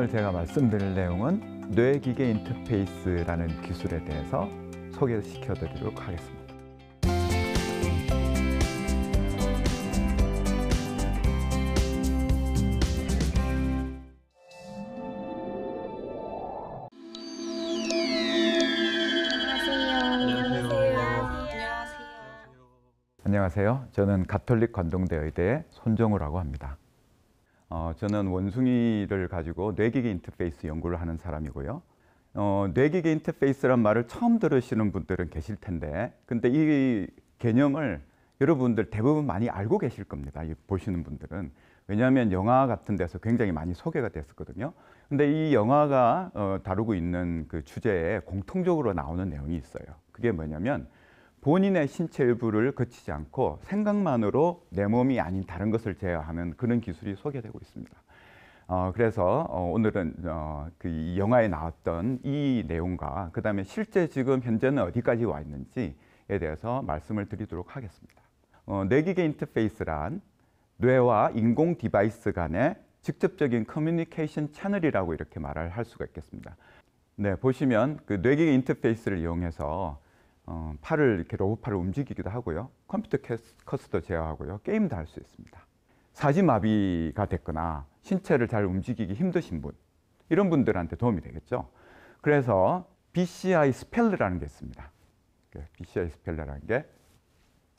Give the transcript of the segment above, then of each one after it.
오늘 제가 말씀드릴 내용은 뇌기계 인터페이스라는 기술에 대해서 소개시켜 드리도록 하겠습니다. 안녕하세요. 저는 가톨릭 관동대 의대 손정우라고 합니다. 어, 저는 원숭이를 가지고 뇌기계 인터페이스 연구를 하는 사람이고요. 어, 뇌기계 인터페이스란 말을 처음 들으시는 분들은 계실 텐데, 근데 이 개념을 여러분들 대부분 많이 알고 계실 겁니다. 이 보시는 분들은. 왜냐하면 영화 같은 데서 굉장히 많이 소개가 됐었거든요. 근데 이 영화가 어, 다루고 있는 그 주제에 공통적으로 나오는 내용이 있어요. 그게 뭐냐면 본인의 신체 일부를 거치지 않고 생각만으로 내 몸이 아닌 다른 것을 제어하는 그런 기술이 소개되고 있습니다. 어, 그래서 어, 오늘은 어, 그 영화에 나왔던 이 내용과 그 다음에 실제 지금 현재는 어디까지 와 있는지에 대해서 말씀을 드리도록 하겠습니다. 어, 뇌기계 인터페이스란 뇌와 인공 디바이스 간의 직접적인 커뮤니케이션 채널이라고 이렇게 말할 수가 있겠습니다. 네, 보시면 그 뇌기계 인터페이스를 이용해서 어, 팔을 이렇게 로봇팔을 움직이기도 하고요. 컴퓨터 커스도 제어하고요. 게임도 할 수 있습니다. 사지마비가 됐거나 신체를 잘 움직이기 힘드신 분 이런 분들한테 도움이 되겠죠. 그래서 BCI 스펠러라는 게 있습니다. 그 BCI 스펠러라는 게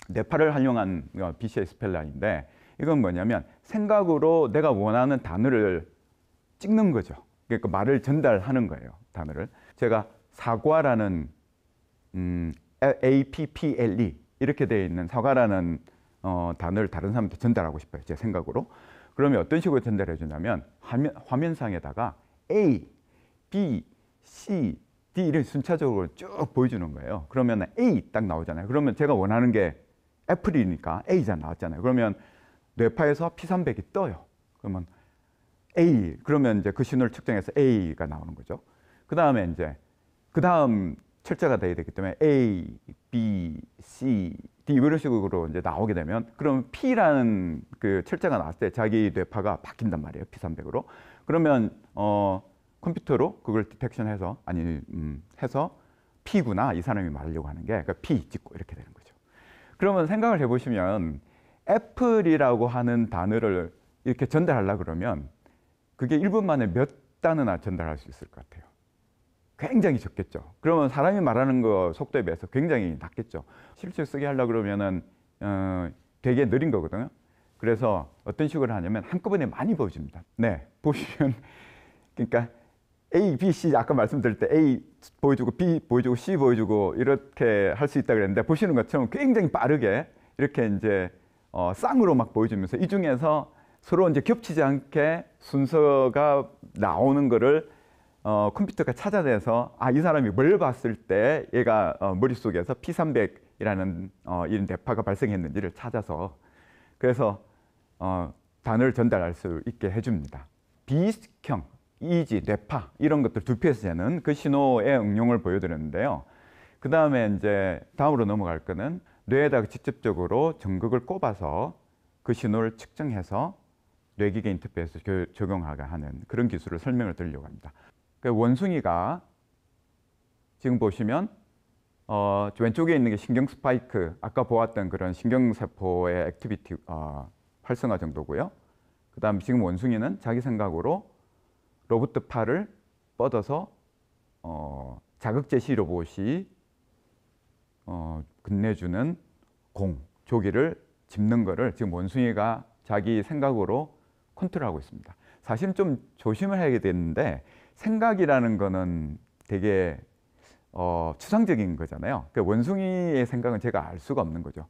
뇌파를 활용한 어, BCI 스펠러인데 이건 뭐냐면 생각으로 내가 원하는 단어를 찍는 거죠. 그러니까 말을 전달하는 거예요. 단어를. 제가 사과라는 음, APPLE 이렇게 되어 있는 사과라는 어, 단어를 다른 사람한테 전달하고 싶어요. 제 생각으로. 그러면 어떤 식으로 전달해 주냐면 화면, 화면상에다가 A, B, C, D를 순차적으로 쭉 보여주는 거예요. 그러면 A 딱 나오잖아요. 그러면 제가 원하는 게 애플이니까 a 자 나왔잖아요. 그러면 뇌파에서 P300이 떠요. 그러면 A, 그러면 이제 그 신호를 측정해서 A가 나오는 거죠. 그 다음에 이제, 그 다음 철자가 돼야 되기 때문에 A, B, C, D 뭐 이런 식으로 이제 나오게 되면 그럼 P라는 그 철자가 나왔을 때 자기 뇌파가 바뀐단 말이에요. P300으로. 그러면 어 컴퓨터로 그걸 디텍션해서 아니 음, 해서 P구나 이 사람이 말하려고 하는 게 그러니까 P 찍고 이렇게 되는 거죠. 그러면 생각을 해보시면 애플이라고 하는 단어를 이렇게 전달하려 그러면 그게 1분 만에 몇 단어나 전달할 수 있을 것 같아요. 굉장히 적겠죠. 그러면 사람이 말하는 거 속도에 비해서 굉장히 낮겠죠. 실제 쓰게 하려 그러면은 어, 되게 느린 거거든요. 그래서 어떤 식으로 하냐면 한꺼번에 많이 보여줍니다. 네, 보시면 그러니까 A, B, C 아까 말씀드릴 때 A 보여주고 B 보여주고 C 보여주고 이렇게 할 수 있다 그랬는데 보시는 것처럼 굉장히 빠르게 이렇게 이제 어, 쌍으로 막 보여주면서 이 중에서 서로 이제 겹치지 않게 순서가 나오는 거를 어, 컴퓨터가 찾아내서 아, 이 사람이 뭘 봤을 때 얘가 어, 머릿속에서 P300이라는 어, 이런 대파가 발생했는지를 찾아서 그래서 어, 단어를 전달할 수 있게 해줍니다. 비익형, 이지, 뇌파 이런 것들 두피에서 재는 그 신호의 응용을 보여드렸는데요. 그 다음에 이제 다음으로 넘어갈 거는 뇌에다가 직접적으로 전극을 꼽아서 그 신호를 측정해서 뇌기계 인터페이스 적용하게 하는 그런 기술을 설명을 드리려고 합니다. 그 원숭이가 지금 보시면 어, 왼쪽에 있는 게 신경 스파이크, 아까 보았던 그런 신경세포의 액티비티 어, 활성화 정도고요. 그 다음 지금 원숭이는 자기 생각으로 로봇 팔을 뻗어서 어, 자극제시 로봇이 어, 끝내주는 공, 조기를 짚는 거를 지금 원숭이가 자기 생각으로 컨트롤하고 있습니다. 사실 좀 조심을 해야 되는데 생각이라는 거는 되게 어, 추상적인 거잖아요. 그러니까 원숭이의 생각은 제가 알 수가 없는 거죠.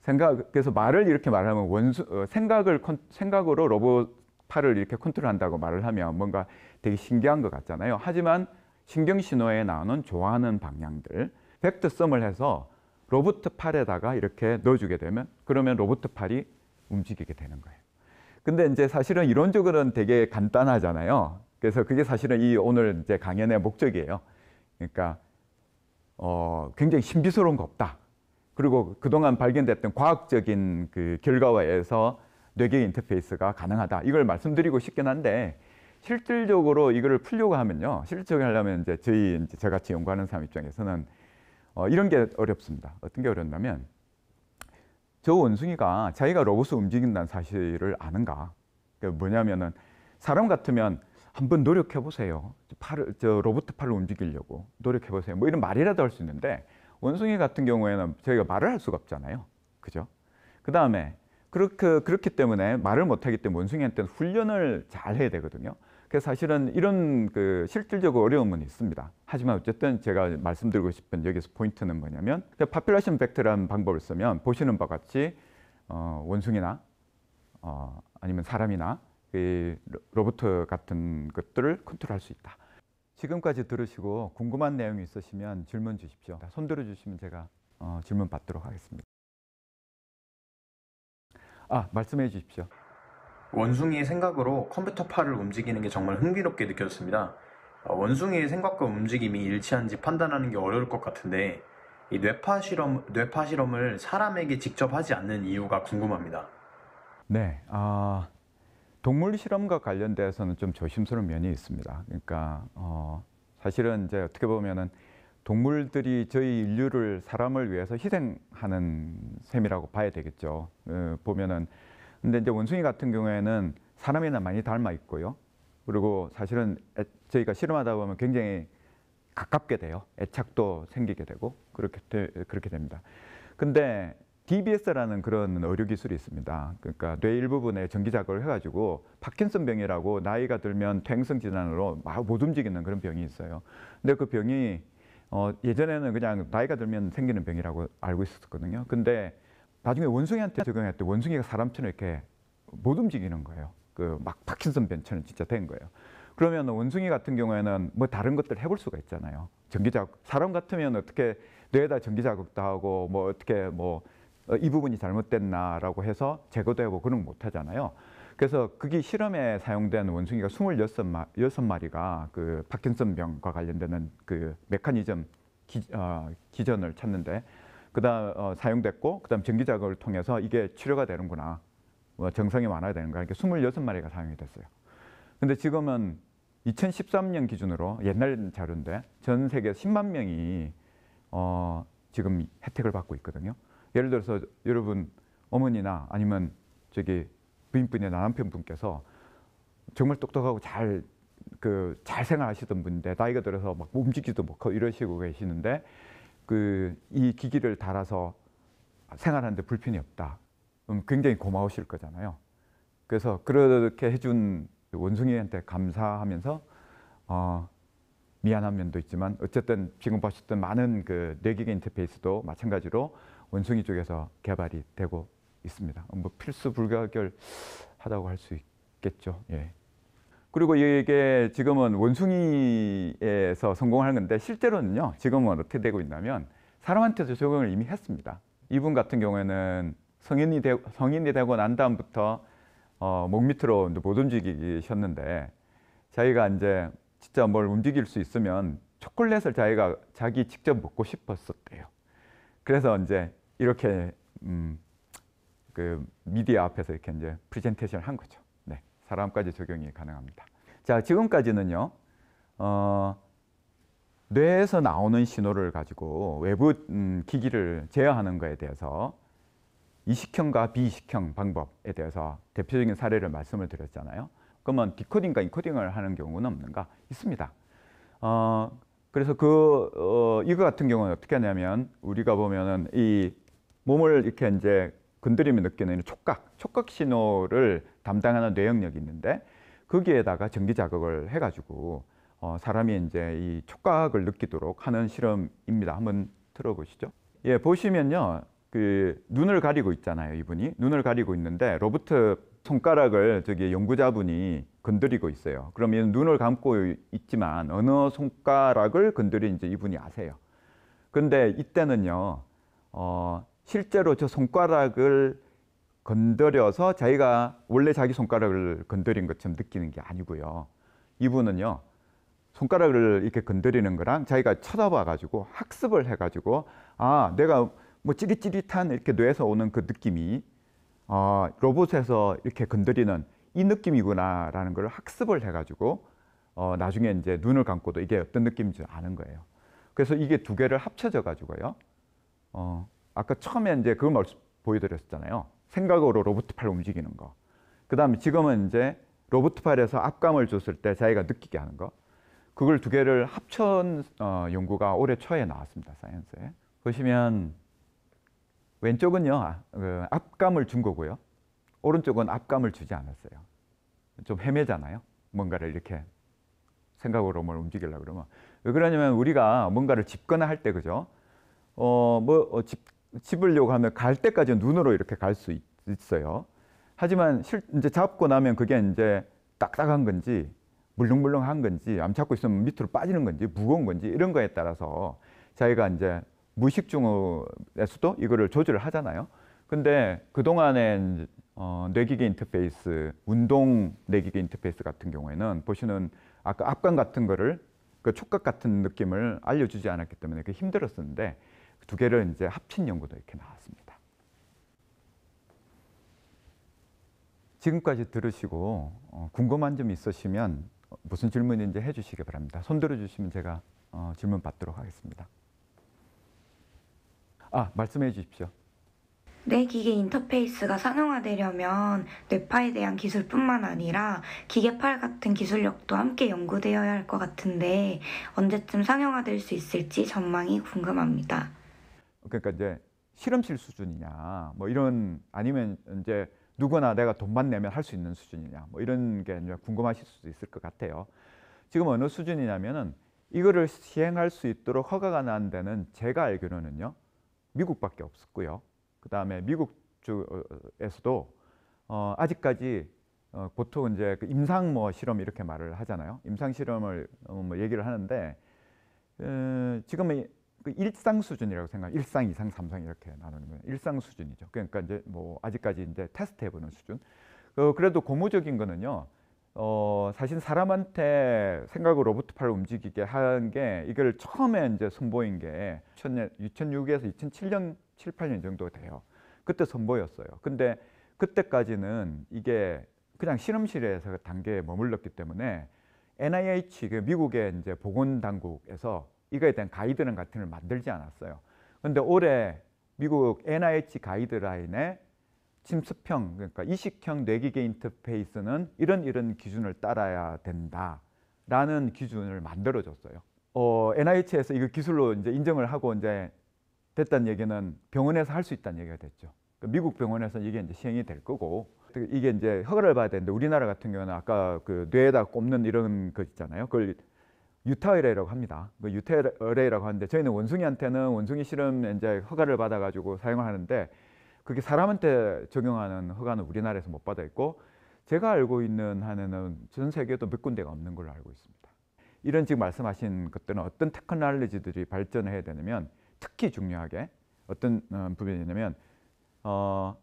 생각 그래서 말을 이렇게 말하면 원수 어, 생각을 컨, 생각으로 로봇 팔을 이렇게 컨트롤한다고 말을 하면 뭔가 되게 신기한 것 같잖아요. 하지만 신경 신호에 나오는 좋아하는 방향들 벡터 썸을 해서 로봇 팔에다가 이렇게 넣어주게 되면 그러면 로봇 팔이 움직이게 되는 거예요. 근데 이제 사실은 이론적으로는 되게 간단하잖아요. 그래서 그게 사실은 이 오늘 이제 강연의 목적이에요. 그러니까 어, 굉장히 신비스러운 거 없다. 그리고 그동안 발견됐던 과학적인 그 결과에 해서 뇌계 인터페이스가 가능하다. 이걸 말씀드리고 싶긴 한데 실질적으로 이거를 풀려고 하면요. 실질적으로 하려면 이제 저희 이제 저같이 연구하는 사람 입장에서는 어, 이런 게 어렵습니다. 어떤 게 어렵냐면 저 원숭이가 자기가 로봇을 움직인다는 사실을 아는가? 그 뭐냐면은 사람 같으면 한번 노력해 보세요. 팔을 저 로봇 팔을 움직이려고 노력해 보세요. 뭐 이런 말이라도 할 수 있는데 원숭이 같은 경우에는 저희가 말을 할 수가 없잖아요. 그죠? 그 다음에 그렇게 그렇기 때문에 말을 못하기 때문에 원숭이한테는 훈련을 잘 해야 되거든요. 그래서 사실은 이런 그 실질적으로 어려움은 있습니다. 하지만 어쨌든 제가 말씀드리고 싶은 여기서 포인트는 뭐냐면 파퓰레이션 그 벡터라는 방법을 쓰면 보시는 바와 같이 어, 원숭이나 어, 아니면 사람이나 이로트 그 같은 것들을 컨트롤할 수 있다. 지금까지 들으시고 궁금한 내용이 있으시면 질문 주십시오. 손 들어주시면 제가 어, 질문 받도록 하겠습니다. 아, 말씀해 주십시오. 원숭이의 생각으로 컴퓨터 팔을 움직이는 게 정말 흥미롭게 느껴졌습니다. 어, 원숭이의 생각과 움직임이 일치한지 판단하는 게 어려울 것 같은데 이 뇌파 실험 뇌파 실험을 사람에게 직접 하지 않는 이유가 궁금합니다. 네, 아 동물 실험과 관련돼서는 좀 조심스러운 면이 있습니다. 그러니까 어, 사실은 이제 어떻게 보면은 동물들이 저희 인류를 사람을 위해서 희생하는 셈이라고 봐야 되겠죠. 어, 보면은 근데 이제 원숭이 같은 경우에는 사람이나 많이 닮아 있고요. 그리고 사실은 애, 저희가 실험하다 보면 굉장히 가깝게 돼요. 애착도 생기게 되고 그렇게 되, 그렇게 됩니다. 근데 DBS라는 그런 의료 기술이 있습니다. 그러니까 뇌 일부분에 전기 작업을 해가지고 파킨슨 병이라고 나이가 들면 퇴행성 질환으로 막 못 움직이는 그런 병이 있어요. 근데 그 병이 어, 예전에는 그냥 나이가 들면 생기는 병이라고 알고 있었거든요. 근데 나중에 원숭이한테 적용했더니 원숭이가 사람처럼 이렇게 못 움직이는 거예요. 그 막 파킨슨 병처럼 진짜 된 거예요. 그러면 원숭이 같은 경우에는 뭐 다른 것들 해볼 수가 있잖아요. 전기작극 사람 같으면 어떻게 뇌에다 전기자극도 하고 뭐 어떻게 뭐 어, 이 부분이 잘못됐나라고 해서 제거도 해고 그런 거 못하잖아요. 그래서 그게 실험에 사용된 원숭이가 26마리가 그 파킨슨병과 관련되는 그 메커니즘 기, 어, 전을 찾는데 그다음 어, 사용됐고 그다음 전기 작업을 통해서 이게 치료가 되는구나. 어, 정상이 완화되는가. 이렇게 26마리가 사용이 됐어요. 근데 지금은 2013년 기준으로 옛날 자료인데 전 세계 10만 명이 어, 지금 혜택을 받고 있거든요. 예를 들어서 여러분 어머니나 아니면 저기 부인분이나 남편분께서 정말 똑똑하고 잘 그잘 그 생활하시던 분인데 나이가 들어서 막 움직이지도 못하고 이러시고 계시는데 그 이 기기를 달아서 생활하는데 불편이 없다. 그럼 음, 굉장히 고마우실 거잖아요. 그래서 그렇게 해준 원숭이한테 감사하면서 어, 미안한 면도 있지만 어쨌든 지금 보셨던 많은 그 뇌기계 인터페이스도 마찬가지로 원숭이 쪽에서 개발이 되고 있습니다. 어, 뭐 필수 불가결하다고 할 수 있겠죠. 예. 그리고 이게 지금은 원숭이에서 성공하는 건데 실제로는요. 지금은 어떻게 되고 있냐면 사람한테도 적용을 이미 했습니다. 이분 같은 경우에는 성인이, 되, 성인이 되고 난 다음부터 어, 목 밑으로 못 움직이셨는데 자기가 이제 진짜 뭘 움직일 수 있으면 초콜릿을 자기가 자기 직접 먹고 싶었었대요. 그래서 이제 이렇게 음, 그 미디어 앞에서 이렇게 이제 프레젠테이션을 한 거죠. 네, 사람까지 적용이 가능합니다. 자, 지금까지는요. 어, 뇌에서 나오는 신호를 가지고 외부 음, 기기를 제어하는 것에 대해서 이식형과 비이식형 방법에 대해서 대표적인 사례를 말씀을 드렸잖아요. 그러면 디코딩과 인코딩을 하는 경우는 없는가? 있습니다. 어, 그래서 그 어, 이거 같은 경우는 어떻게 하냐면 우리가 보면은 이 몸을 이렇게 이제 건드리면 느끼는 촉각, 촉각 신호를 담당하는 뇌영역이 있는데 거기에다가 전기 자극을 해가지고 어, 사람이 이제 이 촉각을 느끼도록 하는 실험입니다. 한번 들어보시죠. 예, 보시면요. 그 눈을 가리고 있잖아요, 이분이. 눈을 가리고 있는데 로버트 손가락을 저기 연구자분이 건드리고 있어요. 그러면 눈을 감고 있지만 어느 손가락을 건드린지 이분이 아세요. 근데 이때는요. 어, 실제로 저 손가락을 건드려서 자기가 원래 자기 손가락을 건드린 것처럼 느끼는 게 아니고요. 이분은요. 손가락을 이렇게 건드리는 거랑 자기가 쳐다봐 가지고 학습을 해 가지고 아, 내가 뭐 찌릿찌릿한 이렇게 뇌에서 오는 그 느낌이 어, 로봇에서 이렇게 건드리는 이 느낌이구나라는 걸 학습을 해 가지고 어, 나중에 이제 눈을 감고도 이게 어떤 느낌인지 아는 거예요. 그래서 이게 두 개를 합쳐져 가지고요. 어, 아까 처음에 이제 그걸 말씀 보여드렸잖아요. 생각으로 로봇팔 움직이는 거. 그 다음에 지금은 이제 로봇팔에서 압감을 줬을 때 자기가 느끼게 하는 거. 그걸 두 개를 합천 어, 연구가 올해 초에 나왔습니다. 사이언스에. 보시면 왼쪽은요. 아, 그 압감을 준 거고요. 오른쪽은 압감을 주지 않았어요. 좀 헤매잖아요. 뭔가를 이렇게 생각으로 뭘 움직이려고 그러면. 왜 그러냐면 우리가 뭔가를 집거나 할 때 그죠? 어, 뭐, 어, 집, 집으려고 하면 갈 때까지 눈으로 이렇게 갈 수 있어요. 하지만 실, 이제 잡고 나면 그게 이제 딱딱한 건지 물렁물렁한 건지 암 잡고 있으면 밑으로 빠지는 건지 무거운 건지 이런 거에 따라서 자기가 이제 무의식중에서도 이거를 조절을 하잖아요. 근데 그동안에 어, 뇌기계 인터페이스, 운동 뇌기계 인터페이스 같은 경우에는 보시는 아까 압관 같은 거를 그 촉각 같은 느낌을 알려주지 않았기 때문에 그 힘들었었는데 두 개를 이제 합친 연구도 이렇게 나왔습니다. 지금까지 들으시고 어, 궁금한 점 있으시면 무슨 질문인지 해주시기 바랍니다. 손 들어주시면 제가 어, 질문 받도록 하겠습니다. 아 말씀해 주십시오. 내 기계 인터페이스가 상용화되려면 뇌파에 대한 기술뿐만 아니라 기계팔 같은 기술력도 함께 연구되어야 할 것 같은데 언제쯤 상용화될 수 있을지 전망이 궁금합니다. 그러니까 이제 실험실 수준이냐 뭐 이런 아니면 이제 누구나 내가 돈만 내면 할 수 있는 수준이냐 뭐 이런 게 이제 궁금하실 수도 있을 것 같아요. 지금 어느 수준이냐면은 이거를 시행할 수 있도록 허가가 난 데는 제가 알기로는요 미국밖에 없었고요. 그 다음에 미국에서도 어, 아직까지 어, 보통 이제 그 임상 뭐 실험 이렇게 말을 하잖아요. 임상 실험을 어, 뭐 얘기를 하는데 에, 어, 지금 그 일상 수준이라고 생각해 일상, 이상, 삼상 이렇게 나누는 거예요. 일상 수준이죠. 그러니까 이제 뭐 아직까지 이제 테스트 해보는 수준. 그 그래도 고무적인 거는요. 어, 사실 사람한테 생각을 로봇 팔 움직이게 한 게 이걸 처음에 이제 선보인 게 2006에서 2007년, 7, 8년 정도 돼요. 그때 선보였어요. 근데 그때까지는 이게 그냥 실험실에서 단계에 머물렀기 때문에 NIH, 그 미국의 이제 보건당국에서 이거에 대한 가이드는 같은 걸 만들지 않았어요. 그런데 올해 미국 NIH 가이드라인에 침수평 그러니까 이식형 뇌기계 인터페이스는 이런 이런 기준을 따라야 된다라는 기준을 만들어줬어요. 어, NIH에서 이거 기술로 이제 인정을 하고 이제 됐다는 얘기는 병원에서 할 수 있다는 얘기가 됐죠. 그러니까 미국 병원에서 이게 이제 시행이 될 거고 이게 이제 허가를 받아야 되는데 우리나라 같은 경우는 아까 그 뇌에다 꼽는 이런 거 있잖아요. 그걸 유타 의뢰라고 합니다. 그 유타 의뢰라고 하는데 저희는 원숭이한테는 원숭이 실험 이제 허가를 받아가지고 사용을 하는데 그게 사람한테 적용하는 허가는 우리나라에서 못 받아 있고 제가 알고 있는 한에는 전 세계에도 몇 군데가 없는 걸로 알고 있습니다. 이런 지금 말씀하신 것들은 어떤 테크놀로지들이 발전해야 되냐면 특히 중요하게 어떤 어, 부분이냐면 어,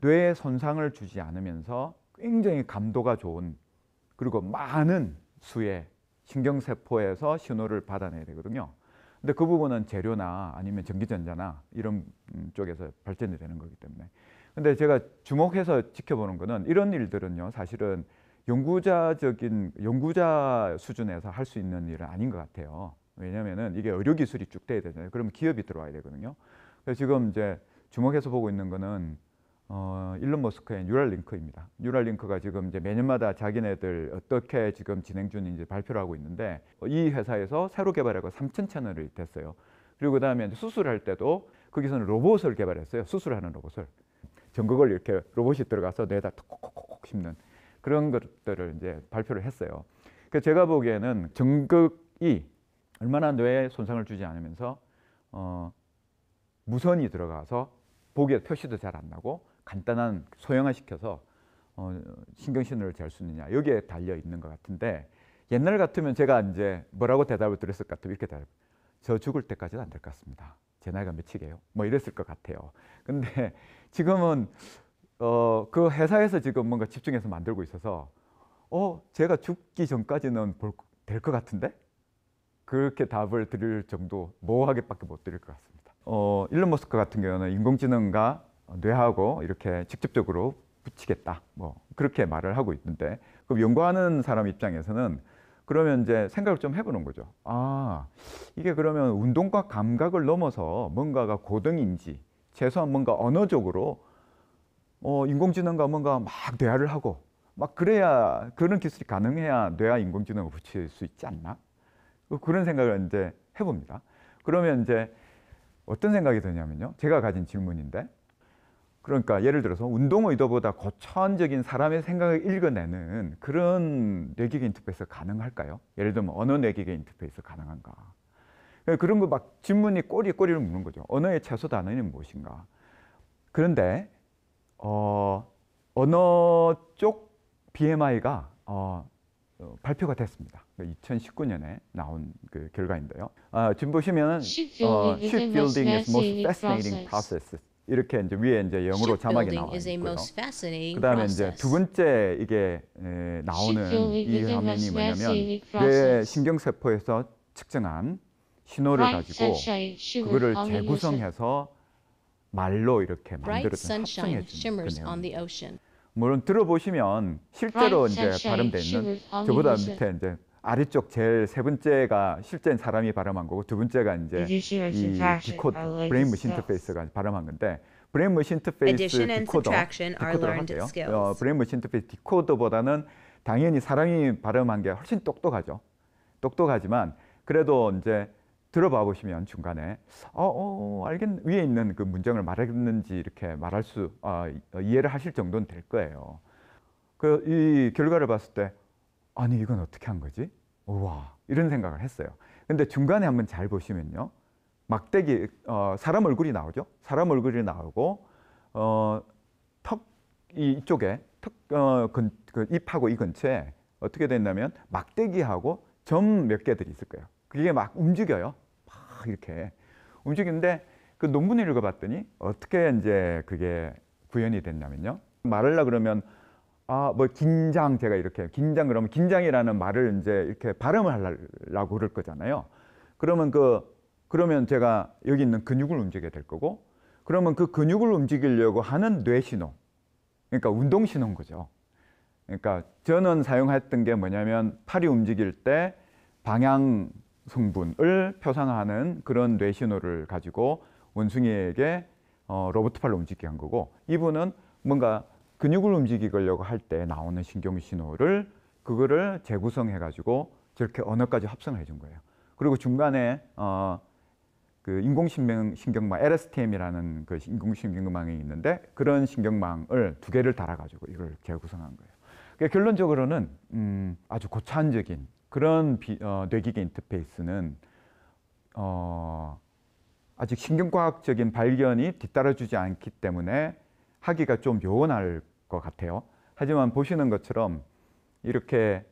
뇌에 손상을 주지 않으면서 굉장히 감도가 좋은 그리고 많은 수의 신경세포에서 신호를 받아내야 되거든요. 근데 그 부분은 재료나 아니면 전기전자나 이런 음, 쪽에서 발전이 되는 거기 때문에. 근데 제가 주목해서 지켜보는 거는 이런 일들은요, 사실은 연구자적인 연구자 수준에서 할 수 있는 일은 아닌 것 같아요. 왜냐면은 이게 의료 기술이 쭉 돼야 되잖아요. 그러면 기업이 들어와야 되거든요. 그래서 지금 이제 주목해서 보고 있는 거는 어, 일론 머스크의 뉴럴링크입니다. 뉴럴링크가 지금 이제 매년마다 자기네들 어떻게 지금 진행 중인지 발표를 하고 있는데 어, 이 회사에서 새로 개발한 거 3천 채널이 됐어요. 그리고 그다음에 수술할 때도 거기서는 로봇을 개발했어요. 수술하는 로봇을 전극을 이렇게 로봇이 들어가서 뇌다 콕콕콕콕 씹는 그런 것들을 이제 발표를 했어요. 그 제가 보기에는 전극이 얼마나 뇌에 손상을 주지 않으면서 어, 무선이 들어가서 보기에 표시도 잘 안 나고 간단한 소형화시켜서 어, 신경신호를 잴수 있느냐 여기에 달려 있는 것 같은데 옛날 같으면 제가 이제 뭐라고 대답을 드렸을 것 같아요 이렇게 대답 저 죽을 때까지는 안 될 것 같습니다 제 나이가 몇이게요 뭐 이랬을 것 같아요 근데 지금은 어, 그 회사에서 지금 뭔가 집중해서 만들고 있어서 어 제가 죽기 전까지는 될 것 같은데 그렇게 답을 드릴 정도 모호하게밖에 못 드릴 것 같습니다 어, 일론 머스크 같은 경우는 인공지능과 어, 뇌하고 이렇게 직접적으로 붙이겠다. 뭐 그렇게 말을 하고 있는데 그럼 연구하는 사람 입장에서는 그러면 이제 생각을 좀 해보는 거죠. 아 이게 그러면 운동과 감각을 넘어서 뭔가가 고등인지 최소한 뭔가 언어적으로 어, 인공지능과 뭔가 막 대화를 하고 막 그래야 그런 기술이 가능해야 뇌와 인공지능을 붙일 수 있지 않나 그 그런 생각을 이제 해봅니다. 그러면 이제 어떤 생각이 드냐면요. 제가 가진 질문인데 그러니까 예를 들어서 운동 의도보다 고차원적인 사람의 생각을 읽어내는 그런 뇌기계 인터페이스 가능할까요? 예를 들면 언어 뇌기계 인터페이스 가능한가? 예, 그런 거 막 질문이 꼬리 꼬리를 묻는 거죠. 언어의 최소 단어는 무엇인가? 그런데 어, 언어 쪽 BMI가 어, 어, 발표가 됐습니다. 2019년에 그러니까 나온 그 결과인데요. 아, 지금 보시면 어, shipbuilding is most fascinating process. 이렇게 이제 위에 이제 영어로 자막이 나와 있고요. 그다음에 이제 두 번째 이게 에, 나오는 이 화면이 뭐냐면 뇌 신경 세포에서 측정한 신호를 가지고 그거를 재구성해서 말로 이렇게 만들어서 합성해 주는 거네요. 물론 들어보시면 실제로 이제 발음돼 있는 저보다 밑에 이제 아래쪽 제일 세 번째가 실제 사람이 발음한 거고 두 번째가 이제 이 디코드 아, 브레인 머신 인터페이스가 발음한 건데 브레인 머신 인터페이스 디코더 디코더라고요. 어, 브레인 머신 인터페이스 디코더보다는 당연히 사람이 발음한 게 훨씬 똑똑하죠. 똑똑하지만 그래도 이제 들어봐 보시면 중간에 어, 어, 어 알겠 위에 있는 그 문장을 말했는지 이렇게 말할 수 아, 어, 이해를 하실 정도는 될 거예요. 그 이 결과를 봤을 때 아니 이건 어떻게 한 거지? 우와 이런 생각을 했어요. 근데 중간에 한번 잘 보시면요. 막대기 어, 사람 얼굴이 나오죠. 사람 얼굴이 나오고 어, 턱 이쪽에 턱, 어, 근, 그 입하고 이 근처에 어떻게 됐냐면 막대기하고 점 몇 개들이 있을 거예요. 그게 막 움직여요. 막 이렇게 움직이는데 그 논문을 읽어봤더니 어떻게 이제 그게 구현이 됐냐면요. 말하려 그러면 아, 뭐 긴장 제가 이렇게 긴장 그러면 긴장이라는 말을 이제 이렇게 발음을 하려고 그럴 거잖아요. 그러면 그 그러면 제가 여기 있는 근육을 움직여야 될 거고 그러면 그 근육을 움직이려고 하는 뇌 신호. 그러니까 운동 신호인 거죠. 그러니까 저는 사용했던 게 뭐냐면 팔이 움직일 때 방향 성분을 표상하는 그런 뇌 신호를 가지고 원숭이에게 어, 로봇 팔로 움직이게 한 거고 이분은 뭔가 근육을 움직이려고 할 때 나오는 신경 신호를 그거를 재구성해 가지고 저렇게 언어까지 합성해 준 거예요. 그리고 중간에 어, 그 인공신경 신경망 LSTM이라는 그 인공신경망이 있는데 그런 신경망을 두 개를 달아 가지고 이걸 재구성한 거예요. 그러니까 결론적으로는 음, 아주 고차원적인 그런 비, 어, 뇌기계 인터페이스는 어, 아직 신경과학적인 발견이 뒤따라주지 않기 때문에 하기가 좀 요원할 것 같아요. 하지만 보시는 것처럼 이렇게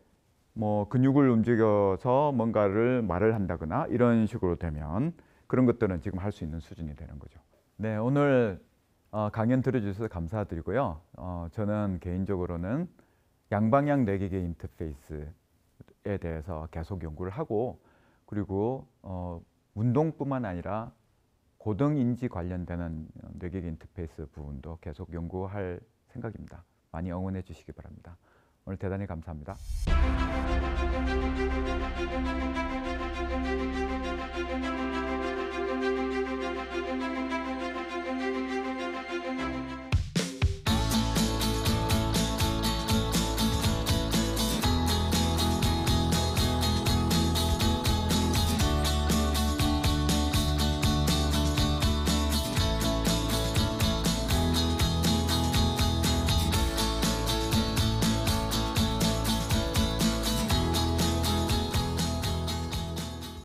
뭐 근육을 움직여서 뭔가를 말을 한다거나 이런 식으로 되면 그런 것들은 지금 할 수 있는 수준이 되는 거죠. 네, 오늘 어, 강연 들어주셔서 감사드리고요. 어, 저는 개인적으로는 양방향 내기계 인터페이스에 대해서 계속 연구를 하고 그리고 어, 운동뿐만 아니라 고등 인지 관련되는 뇌기계 인터페이스 부분도 계속 연구할 생각입니다. 많이 응원해 주시기 바랍니다. 오늘 대단히 감사합니다.